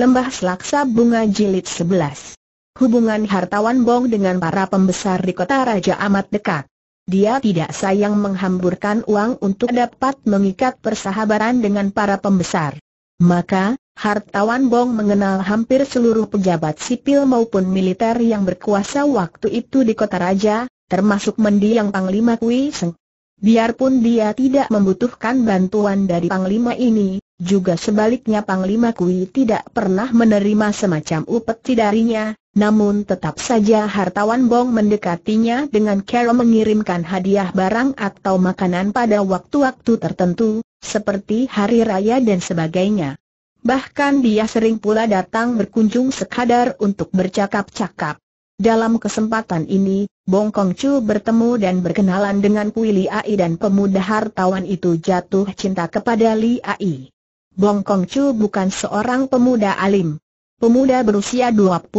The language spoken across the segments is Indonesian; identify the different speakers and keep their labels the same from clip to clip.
Speaker 1: Lembah Selaksa Bunga Jilid 11 Hubungan hartawan Bong dengan para pembesar di kota Raja amat dekat. Dia tidak sayang menghamburkan uang untuk dapat mengikat persahabatan dengan para pembesar. Maka, hartawan Bong mengenal hampir seluruh pejabat sipil maupun militer yang berkuasa waktu itu di kota Raja, termasuk mendiang Panglima Kui Seng. Biarpun dia tidak membutuhkan bantuan dari Panglima ini, juga sebaliknya Panglima Kui tidak pernah menerima semacam upeti darinya, namun tetap saja hartawan Bong mendekatinya dengan cara mengirimkan hadiah barang atau makanan pada waktu-waktu tertentu, seperti hari raya dan sebagainya. Bahkan dia sering pula datang berkunjung sekadar untuk bercakap-cakap. Dalam kesempatan ini, Bong Kong Chu bertemu dan berkenalan dengan Kui Li Ai dan pemuda hartawan itu jatuh cinta kepada Li Ai. Bong Kong Chu bukan seorang pemuda alim. Pemuda berusia 25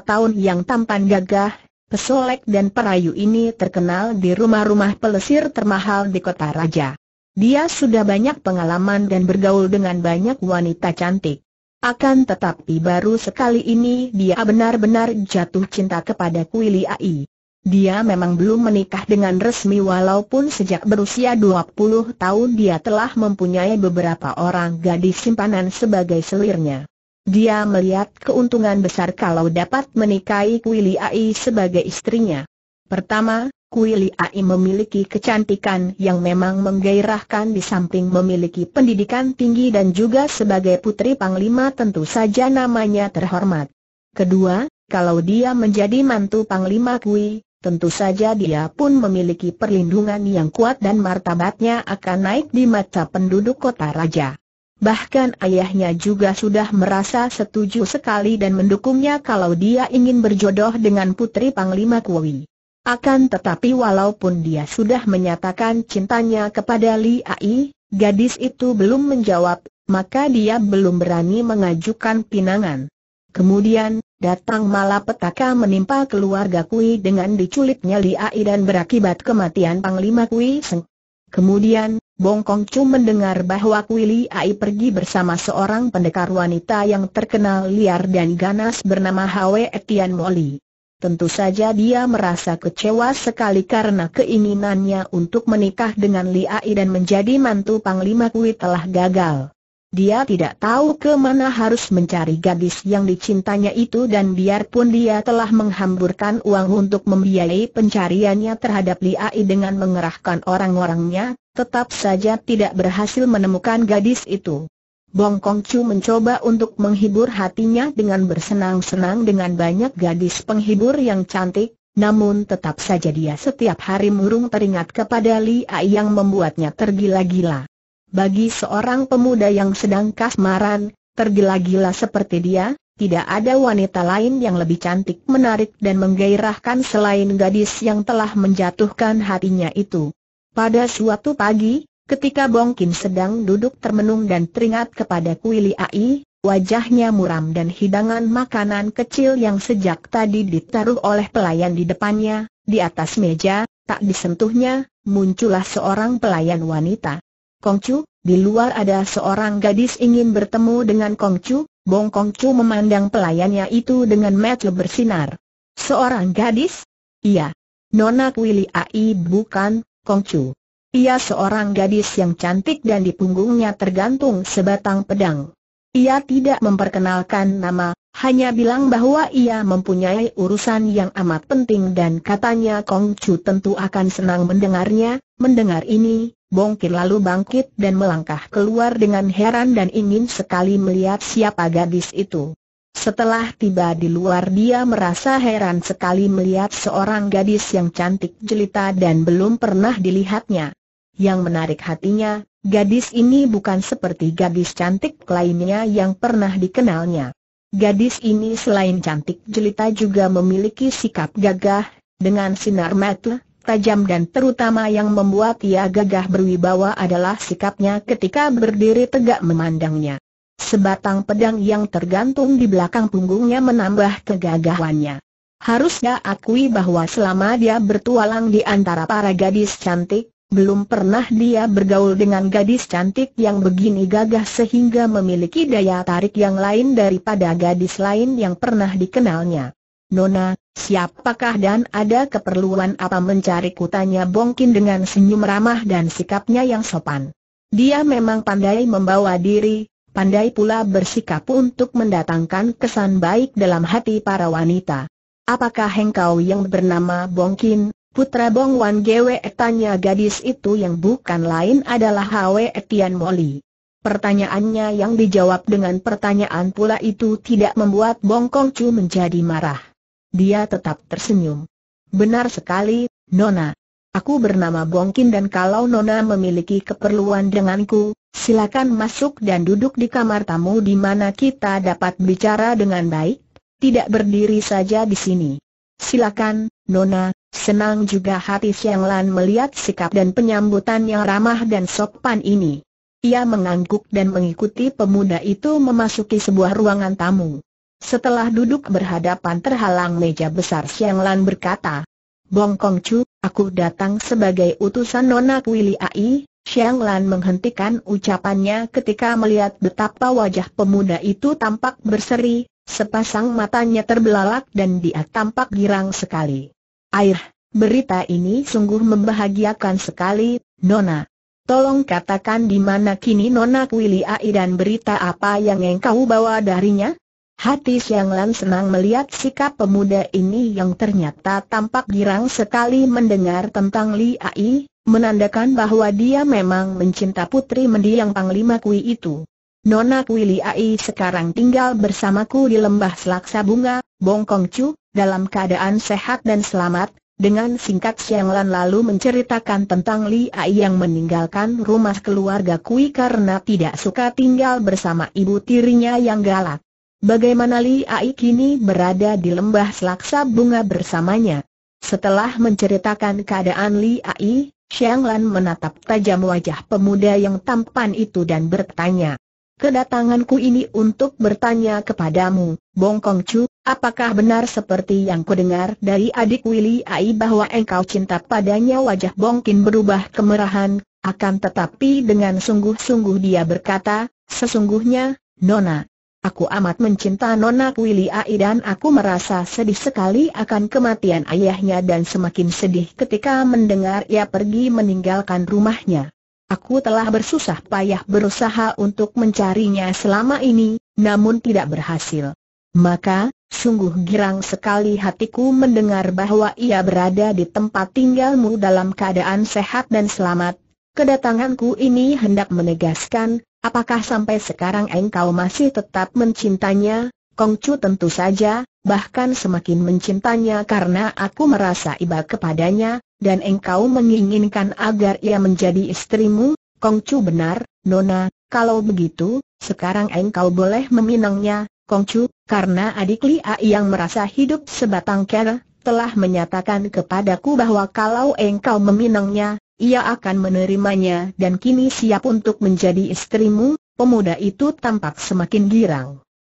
Speaker 1: tahun yang tampan gagah, pesolek dan perayu ini terkenal di rumah-rumah pelesir termahal di kota raja. Dia sudah banyak pengalaman dan bergaul dengan banyak wanita cantik. Akan tetapi baru sekali ini dia benar-benar jatuh cinta kepada Kuili Ai. Dia memang belum menikah dengan resmi walaupun sejak berusia 20 tahun dia telah mempunyai beberapa orang gadis simpanan sebagai selirnya. Dia melihat keuntungan besar kalau dapat menikahi Kuili Ai sebagai istrinya. Pertama, Kuili Ai memiliki kecantikan yang memang menggairahkan di samping memiliki pendidikan tinggi dan juga sebagai putri panglima tentu saja namanya terhormat. Kedua, kalau dia menjadi mantu Panglima Kui, Tentu saja dia pun memiliki perlindungan yang kuat dan martabatnya akan naik di mata penduduk kota raja. Bahkan ayahnya juga sudah merasa setuju sekali dan mendukungnya kalau dia ingin berjodoh dengan putri Panglima Kuwi. Akan tetapi walaupun dia sudah menyatakan cintanya kepada Li Ai, gadis itu belum menjawab, maka dia belum berani mengajukan pinangan. Kemudian, datang malapetaka menimpa keluarga Kui dengan diculiknya Li Ai dan berakibat kematian Panglima Kui Seng. Kemudian, Bong Kong Chu mendengar bahwa Kui Li Ai pergi bersama seorang pendekar wanita yang terkenal liar dan ganas bernama Hwe Etian Moli. Tentu saja dia merasa kecewa sekali karena keinginannya untuk menikah dengan Li Ai dan menjadi mantu Panglima Kui telah gagal. Dia tidak tahu ke mana harus mencari gadis yang dicintanya itu dan biarpun dia telah menghamburkan uang untuk membiayai pencariannya terhadap Liai dengan mengerahkan orang-orangnya, tetap saja tidak berhasil menemukan gadis itu. Bong Kong Chu mencoba untuk menghibur hatinya dengan bersenang-senang dengan banyak gadis penghibur yang cantik, namun tetap saja dia setiap hari murung teringat kepada Li Ai yang membuatnya tergila-gila bagi seorang pemuda yang sedang kasmaran, tergila-gila seperti dia, tidak ada wanita lain yang lebih cantik, menarik dan menggairahkan selain gadis yang telah menjatuhkan hatinya itu. Pada suatu pagi, ketika Bong Kim sedang duduk termenung dan teringat kepada Kuili Ai, wajahnya muram dan hidangan makanan kecil yang sejak tadi ditaruh oleh pelayan di depannya, di atas meja, tak disentuhnya, muncullah seorang pelayan wanita. Kongcu, di luar ada seorang gadis ingin bertemu dengan Kongcu, Bong Kongcu memandang pelayannya itu dengan mata bersinar. Seorang gadis? Iya. Nona Kuili Ai bukan, Kongcu. Ia seorang gadis yang cantik dan di punggungnya tergantung sebatang pedang. Ia tidak memperkenalkan nama, hanya bilang bahwa ia mempunyai urusan yang amat penting dan katanya Kong Chu tentu akan senang mendengarnya, mendengar ini, bongkir lalu bangkit dan melangkah keluar dengan heran dan ingin sekali melihat siapa gadis itu. Setelah tiba di luar dia merasa heran sekali melihat seorang gadis yang cantik jelita dan belum pernah dilihatnya. Yang menarik hatinya, gadis ini bukan seperti gadis cantik lainnya yang pernah dikenalnya. Gadis ini selain cantik jelita juga memiliki sikap gagah, dengan sinar mata, tajam dan terutama yang membuat ia gagah berwibawa adalah sikapnya ketika berdiri tegak memandangnya. Sebatang pedang yang tergantung di belakang punggungnya menambah kegagahannya. Harusnya akui bahwa selama dia bertualang di antara para gadis cantik, belum pernah dia bergaul dengan gadis cantik yang begini gagah sehingga memiliki daya tarik yang lain daripada gadis lain yang pernah dikenalnya. Nona, siapakah dan ada keperluan apa mencari kutanya Bongkin dengan senyum ramah dan sikapnya yang sopan. Dia memang pandai membawa diri, pandai pula bersikap untuk mendatangkan kesan baik dalam hati para wanita. Apakah engkau yang bernama Bongkin, Putra Bong Wan Gwe tanya gadis itu yang bukan lain adalah Hwe Tian Moli. Pertanyaannya yang dijawab dengan pertanyaan pula itu tidak membuat Bong Kong Chu menjadi marah. Dia tetap tersenyum. Benar sekali, Nona. Aku bernama Bongkin dan kalau Nona memiliki keperluan denganku, silakan masuk dan duduk di kamar tamu di mana kita dapat bicara dengan baik, tidak berdiri saja di sini. Silakan, Nona, Senang juga hati Siang Lan melihat sikap dan penyambutan yang ramah dan sopan ini. Ia mengangguk dan mengikuti pemuda itu memasuki sebuah ruangan tamu. Setelah duduk berhadapan terhalang meja besar Siang Lan berkata, Bong Kong Chu, aku datang sebagai utusan Nona Kuili Ai, Xiang Lan menghentikan ucapannya ketika melihat betapa wajah pemuda itu tampak berseri, sepasang matanya terbelalak dan dia tampak girang sekali. Air, berita ini sungguh membahagiakan sekali, Nona. Tolong katakan di mana kini Nona Kwili Ai dan berita apa yang engkau bawa darinya? Hati Siang Lan senang melihat sikap pemuda ini yang ternyata tampak girang sekali mendengar tentang Li Ai, menandakan bahwa dia memang mencinta putri mendiang Panglima Kui itu. Nona Kui Li Ai sekarang tinggal bersamaku di lembah Selaksa Bunga, Bongkongcu, dalam keadaan sehat dan selamat, dengan singkat Xiang Lan lalu menceritakan tentang Li Ai yang meninggalkan rumah keluarga Kui karena tidak suka tinggal bersama ibu tirinya yang galak. Bagaimana Li Ai kini berada di lembah selaksa bunga bersamanya. Setelah menceritakan keadaan Li Ai, Xiang Lan menatap tajam wajah pemuda yang tampan itu dan bertanya. Kedatanganku ini untuk bertanya kepadamu, Bongkong Chu, Apakah benar seperti yang kudengar dari adik Willy Ai bahwa engkau cinta padanya wajah Bongkin berubah kemerahan, akan tetapi dengan sungguh-sungguh dia berkata, sesungguhnya, Nona, aku amat mencinta Nona Willy Ai dan aku merasa sedih sekali akan kematian ayahnya dan semakin sedih ketika mendengar ia pergi meninggalkan rumahnya. Aku telah bersusah payah berusaha untuk mencarinya selama ini, namun tidak berhasil. Maka, Sungguh girang sekali hatiku mendengar bahwa ia berada di tempat tinggalmu dalam keadaan sehat dan selamat. Kedatanganku ini hendak menegaskan, apakah sampai sekarang engkau masih tetap mencintanya? Kongcu tentu saja, bahkan semakin mencintanya karena aku merasa iba kepadanya, dan engkau menginginkan agar ia menjadi istrimu? Kongcu benar, Nona, kalau begitu, sekarang engkau boleh meminangnya, Kongcu, karena adik Li A yang merasa hidup sebatang kera, telah menyatakan kepadaku bahwa kalau engkau meminangnya, ia akan menerimanya dan kini siap untuk menjadi istrimu, pemuda itu tampak semakin girang.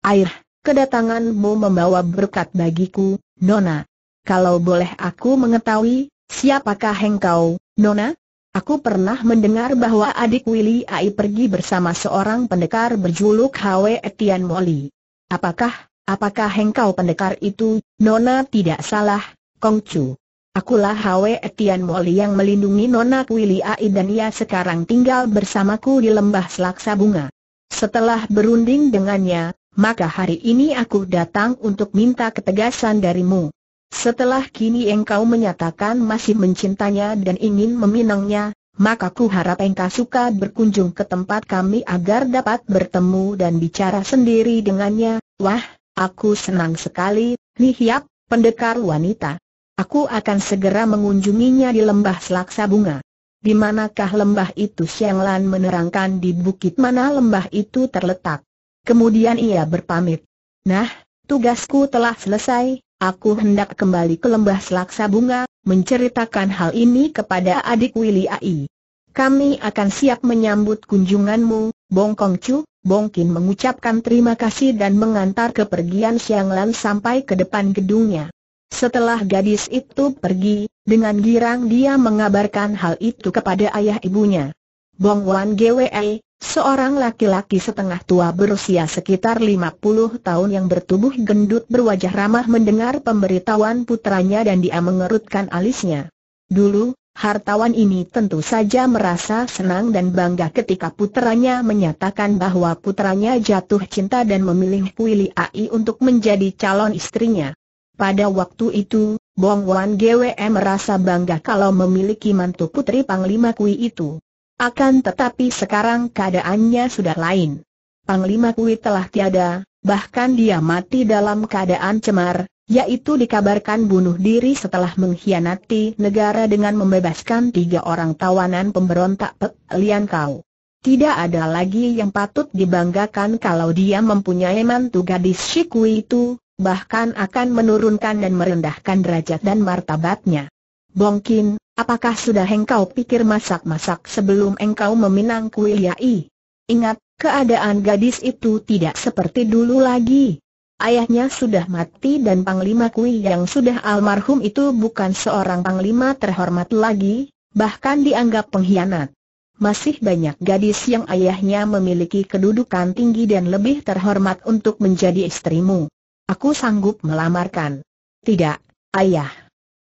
Speaker 1: Air, kedatanganmu membawa berkat bagiku, Nona. Kalau boleh aku mengetahui, siapakah engkau, Nona? Aku pernah mendengar bahwa adik Willy Ai pergi bersama seorang pendekar berjuluk Hwe Etian Moli. Apakah, apakah engkau pendekar itu, Nona tidak salah, Kongcu. Akulah Hwe Etian Moli yang melindungi Nona Kwili Ai dan ia sekarang tinggal bersamaku di lembah selaksa bunga. Setelah berunding dengannya, maka hari ini aku datang untuk minta ketegasan darimu. Setelah kini engkau menyatakan masih mencintanya dan ingin meminangnya, maka ku harap engkau suka berkunjung ke tempat kami agar dapat bertemu dan bicara sendiri dengannya, Wah, aku senang sekali, Li Hiap, pendekar wanita. Aku akan segera mengunjunginya di lembah selaksa bunga. Di manakah lembah itu Xiang Lan menerangkan di bukit mana lembah itu terletak. Kemudian ia berpamit. Nah, tugasku telah selesai, aku hendak kembali ke lembah selaksa bunga, menceritakan hal ini kepada adik Willy Ai. Kami akan siap menyambut kunjunganmu, Bong Chu, Bongkin mengucapkan terima kasih dan mengantar kepergian Siang Lan sampai ke depan gedungnya. Setelah gadis itu pergi, dengan girang dia mengabarkan hal itu kepada ayah ibunya. Bong Wan Gwe, seorang laki-laki setengah tua berusia sekitar 50 tahun yang bertubuh gendut berwajah ramah mendengar pemberitahuan putranya dan dia mengerutkan alisnya. Dulu, Hartawan ini tentu saja merasa senang dan bangga ketika putranya menyatakan bahwa putranya jatuh cinta dan memilih Pui Ai untuk menjadi calon istrinya. Pada waktu itu, Bong Wan GWM merasa bangga kalau memiliki mantu putri Panglima Kui itu. Akan tetapi sekarang keadaannya sudah lain. Panglima Kui telah tiada, bahkan dia mati dalam keadaan cemar, yaitu dikabarkan bunuh diri setelah mengkhianati negara dengan membebaskan tiga orang tawanan pemberontak Pek Lian Kau. Tidak ada lagi yang patut dibanggakan kalau dia mempunyai mantu gadis Shikui itu, bahkan akan menurunkan dan merendahkan derajat dan martabatnya. Bongkin, apakah sudah engkau pikir masak-masak sebelum engkau meminang Kui Yai? Ingat, keadaan gadis itu tidak seperti dulu lagi ayahnya sudah mati dan Panglima Kui yang sudah almarhum itu bukan seorang panglima terhormat lagi, bahkan dianggap pengkhianat. Masih banyak gadis yang ayahnya memiliki kedudukan tinggi dan lebih terhormat untuk menjadi istrimu. Aku sanggup melamarkan. Tidak, ayah.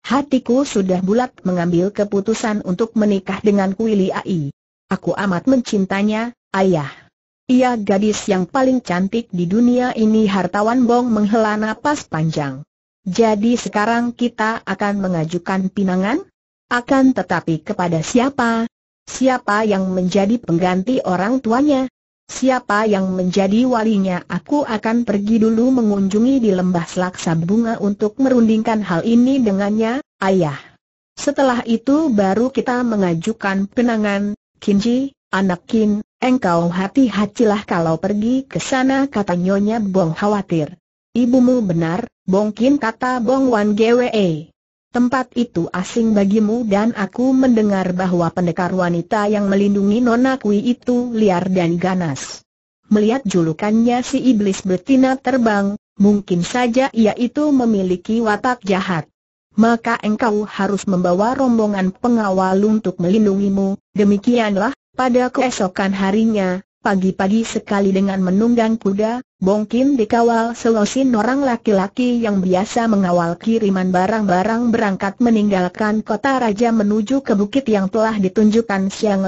Speaker 1: Hatiku sudah bulat mengambil keputusan untuk menikah dengan Kuili Ai. Aku amat mencintanya, ayah. Ia gadis yang paling cantik di dunia ini hartawan Bong menghela napas panjang. Jadi sekarang kita akan mengajukan pinangan? Akan tetapi kepada siapa? Siapa yang menjadi pengganti orang tuanya? Siapa yang menjadi walinya aku akan pergi dulu mengunjungi di lembah selaksa bunga untuk merundingkan hal ini dengannya, ayah. Setelah itu baru kita mengajukan pinangan, Kinji, anak Kin, Engkau hati-hatilah kalau pergi ke sana kata Nyonya Bong khawatir. Ibumu benar, Bongkin kata Bong Wan Gwe. Tempat itu asing bagimu dan aku mendengar bahwa pendekar wanita yang melindungi Nona Kui itu liar dan ganas. Melihat julukannya si iblis betina terbang, mungkin saja ia itu memiliki watak jahat maka engkau harus membawa rombongan pengawal untuk melindungimu. Demikianlah pada keesokan harinya, pagi-pagi sekali dengan menunggang kuda, Bongkin dikawal selosin orang laki-laki yang biasa mengawal kiriman barang-barang berangkat meninggalkan kota raja menuju ke bukit yang telah ditunjukkan Siang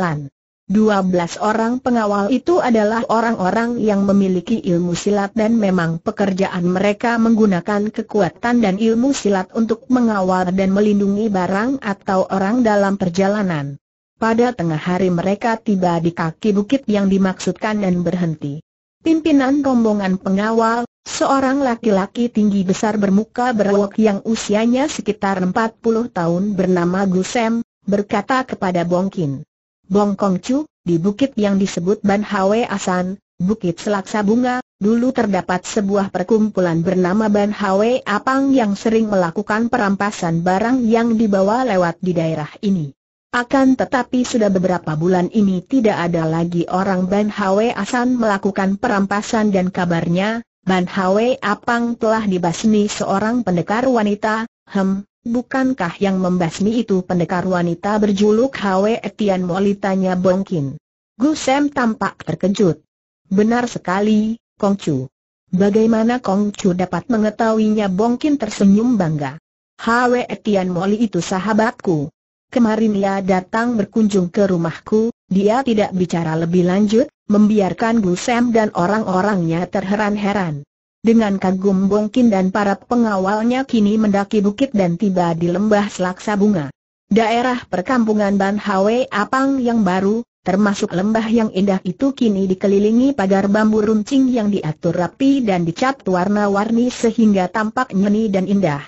Speaker 1: Dua 12 orang pengawal itu adalah orang-orang yang memiliki ilmu silat dan memang pekerjaan mereka menggunakan kekuatan dan ilmu silat untuk mengawal dan melindungi barang atau orang dalam perjalanan. Pada tengah hari mereka tiba di kaki bukit yang dimaksudkan dan berhenti. Pimpinan rombongan pengawal, seorang laki-laki tinggi besar bermuka berwok yang usianya sekitar 40 tahun bernama Gusem, berkata kepada Bongkin. Bong Kongcu, di bukit yang disebut Ban Hwe Asan, Bukit Selaksa Bunga, dulu terdapat sebuah perkumpulan bernama Ban Hwe Apang yang sering melakukan perampasan barang yang dibawa lewat di daerah ini. Akan tetapi sudah beberapa bulan ini tidak ada lagi orang Ban Hwe Asan melakukan perampasan dan kabarnya, Ban Hwe Apang telah dibasmi seorang pendekar wanita, hem, bukankah yang membasmi itu pendekar wanita berjuluk Hwe Etian Moli tanya Bongkin. Gusem tampak terkejut. Benar sekali, Kongcu. Bagaimana Kongcu dapat mengetahuinya Bongkin tersenyum bangga. Hwe Etian Moli itu sahabatku. Kemarin ia datang berkunjung ke rumahku, dia tidak bicara lebih lanjut, membiarkan Bu Sam dan orang-orangnya terheran-heran. Dengan kagum Bong Bongkin dan para pengawalnya kini mendaki bukit dan tiba di lembah Selaksa Bunga. Daerah perkampungan Ban Hwe Apang yang baru, termasuk lembah yang indah itu kini dikelilingi pagar bambu runcing yang diatur rapi dan dicat warna-warni sehingga tampak nyeni dan indah.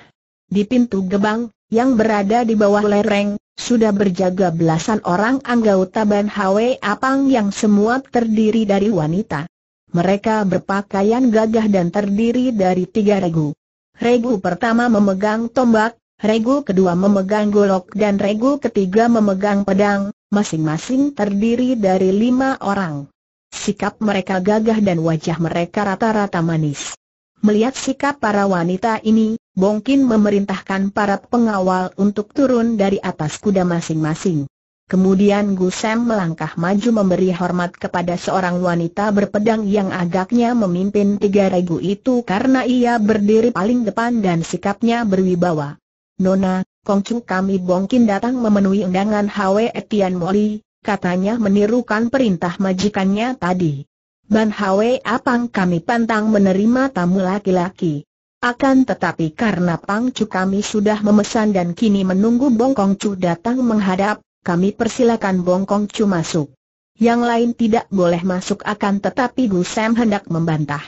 Speaker 1: Di pintu gebang, yang berada di bawah lereng, sudah berjaga belasan orang anggota Ban Hwe Apang yang semua terdiri dari wanita. Mereka berpakaian gagah dan terdiri dari tiga regu. Regu pertama memegang tombak, regu kedua memegang golok dan regu ketiga memegang pedang, masing-masing terdiri dari lima orang. Sikap mereka gagah dan wajah mereka rata-rata manis. Melihat sikap para wanita ini, Bongkin memerintahkan para pengawal untuk turun dari atas kuda masing-masing. Kemudian Gusem melangkah maju memberi hormat kepada seorang wanita berpedang yang agaknya memimpin tiga regu itu karena ia berdiri paling depan dan sikapnya berwibawa. Nona, Kongcu kami Bongkin datang memenuhi undangan Hwe Etian Moli, katanya menirukan perintah majikannya tadi. Ban Hwe Apang kami pantang menerima tamu laki-laki. Akan tetapi karena Pangcu kami sudah memesan dan kini menunggu Bongkong Cu datang menghadap, kami persilakan Bongkong Cu masuk. Yang lain tidak boleh masuk akan tetapi Gu Sam hendak membantah.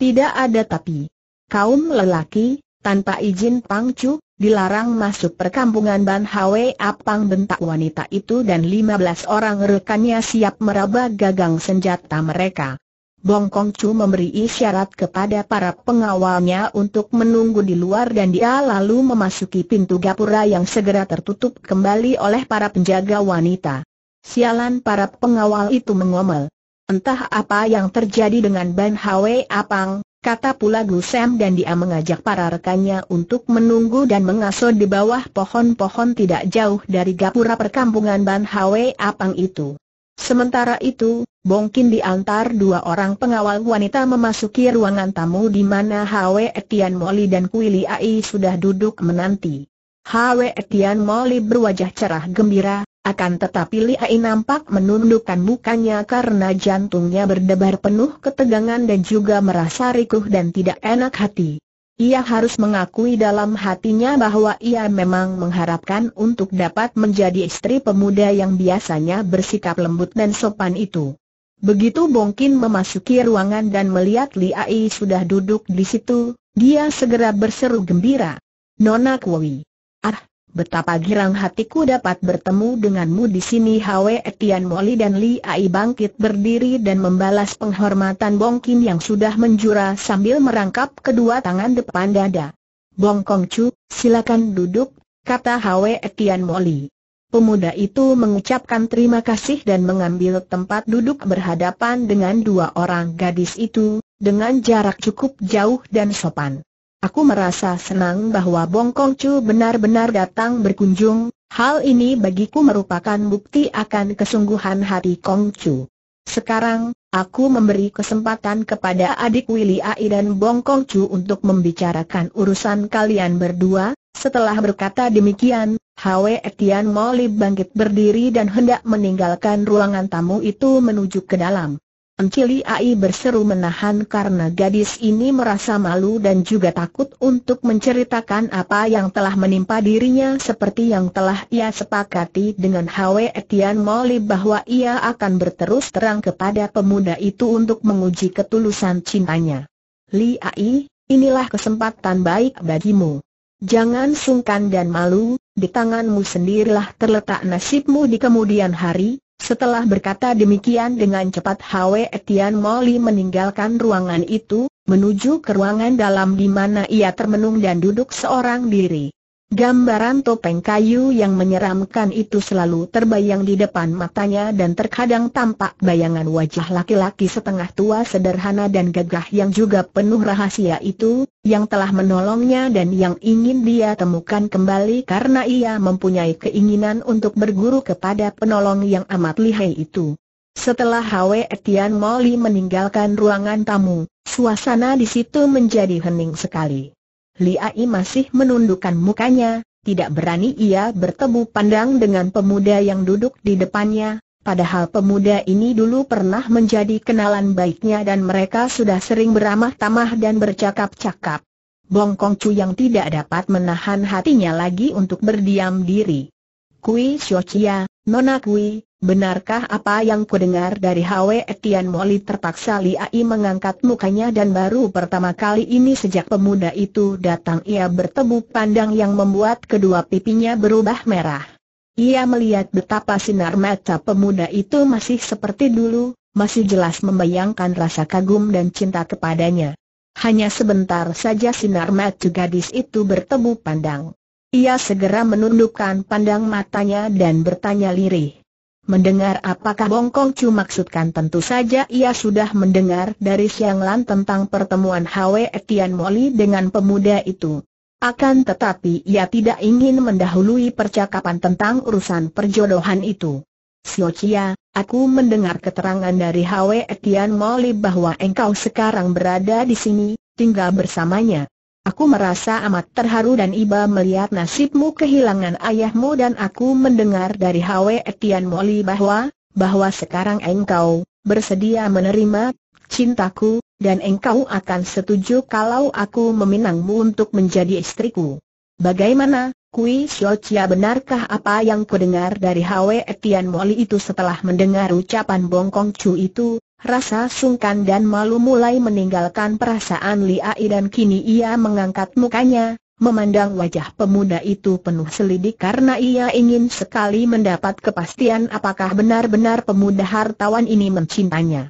Speaker 1: Tidak ada tapi. Kaum lelaki, tanpa izin Pangcu, dilarang masuk perkampungan Ban Hwe Apang bentak wanita itu dan 15 orang rekannya siap meraba gagang senjata mereka. Bong Kong Chu memberi isyarat kepada para pengawalnya untuk menunggu di luar dan dia lalu memasuki pintu gapura yang segera tertutup kembali oleh para penjaga wanita. Sialan para pengawal itu mengomel. Entah apa yang terjadi dengan Ban Hwe Apang, Kata pula Gusem dan dia mengajak para rekannya untuk menunggu dan mengasuh di bawah pohon-pohon tidak jauh dari gapura perkampungan Ban Hwe Apang itu. Sementara itu, Bongkin diantar dua orang pengawal wanita memasuki ruangan tamu di mana Hwe Etian Moli dan Kuili Ai sudah duduk menanti. Hwe Etian Moli berwajah cerah gembira, akan tetapi Liai nampak menundukkan mukanya karena jantungnya berdebar penuh ketegangan dan juga merasa rikuh dan tidak enak hati. Ia harus mengakui dalam hatinya bahwa ia memang mengharapkan untuk dapat menjadi istri pemuda yang biasanya bersikap lembut dan sopan itu. Begitu Bongkin memasuki ruangan dan melihat Liai sudah duduk di situ, dia segera berseru gembira. Nona Kui. Ah, Betapa girang hatiku dapat bertemu denganmu di sini Hwe Etian Moli dan Li Ai bangkit berdiri dan membalas penghormatan Bong Kim yang sudah menjura sambil merangkap kedua tangan depan dada. Bong Kong Chu, silakan duduk, kata Hwe Etian Moli. Pemuda itu mengucapkan terima kasih dan mengambil tempat duduk berhadapan dengan dua orang gadis itu, dengan jarak cukup jauh dan sopan. Aku merasa senang bahwa Kong Chu benar-benar datang berkunjung, hal ini bagiku merupakan bukti akan kesungguhan hati Kong Chu. Sekarang, aku memberi kesempatan kepada adik Willy Ai dan Kong Chu untuk membicarakan urusan kalian berdua, setelah berkata demikian, Hwe Etian Moli bangkit berdiri dan hendak meninggalkan ruangan tamu itu menuju ke dalam. Encili Ai berseru menahan karena gadis ini merasa malu dan juga takut untuk menceritakan apa yang telah menimpa dirinya seperti yang telah ia sepakati dengan Hwe Etian Moli bahwa ia akan berterus terang kepada pemuda itu untuk menguji ketulusan cintanya. Li Ai, inilah kesempatan baik bagimu. Jangan sungkan dan malu, di tanganmu sendirilah terletak nasibmu di kemudian hari, setelah berkata demikian dengan cepat Hwe Etian Moli meninggalkan ruangan itu, menuju ke ruangan dalam di mana ia termenung dan duduk seorang diri. Gambaran topeng kayu yang menyeramkan itu selalu terbayang di depan matanya dan terkadang tampak bayangan wajah laki-laki setengah tua sederhana dan gagah yang juga penuh rahasia itu, yang telah menolongnya dan yang ingin dia temukan kembali karena ia mempunyai keinginan untuk berguru kepada penolong yang amat lihai itu. Setelah Hwe Etian Molly meninggalkan ruangan tamu, suasana di situ menjadi hening sekali. Liai masih menundukkan mukanya, tidak berani ia bertemu pandang dengan pemuda yang duduk di depannya, padahal pemuda ini dulu pernah menjadi kenalan baiknya dan mereka sudah sering beramah tamah dan bercakap-cakap. Bongkong Chu yang tidak dapat menahan hatinya lagi untuk berdiam diri. Kui Chia, Nona Kui, Benarkah apa yang ku dengar dari Hwe Etian Moli terpaksa Liai mengangkat mukanya dan baru pertama kali ini sejak pemuda itu datang ia bertemu pandang yang membuat kedua pipinya berubah merah. Ia melihat betapa sinar mata pemuda itu masih seperti dulu, masih jelas membayangkan rasa kagum dan cinta kepadanya. Hanya sebentar saja sinar mata gadis itu bertemu pandang. Ia segera menundukkan pandang matanya dan bertanya lirih. Mendengar apakah Bongkong Chu maksudkan tentu saja ia sudah mendengar dari Siang Lan tentang pertemuan Hwe Etian Moli dengan pemuda itu. Akan tetapi ia tidak ingin mendahului percakapan tentang urusan perjodohan itu. Chia, aku mendengar keterangan dari Hwe Etian Moli bahwa engkau sekarang berada di sini, tinggal bersamanya. Aku merasa amat terharu dan iba melihat nasibmu kehilangan ayahmu dan aku mendengar dari Hwe Etian Moli bahwa, bahwa sekarang engkau, bersedia menerima, cintaku, dan engkau akan setuju kalau aku meminangmu untuk menjadi istriku. Bagaimana, Kui Xiaochia benarkah apa yang kudengar dari Hwe Etian Moli itu setelah mendengar ucapan Bongkong Chu itu, Rasa sungkan dan malu mulai meninggalkan perasaan Li Ai dan kini ia mengangkat mukanya, memandang wajah pemuda itu penuh selidik karena ia ingin sekali mendapat kepastian apakah benar-benar pemuda hartawan ini mencintanya.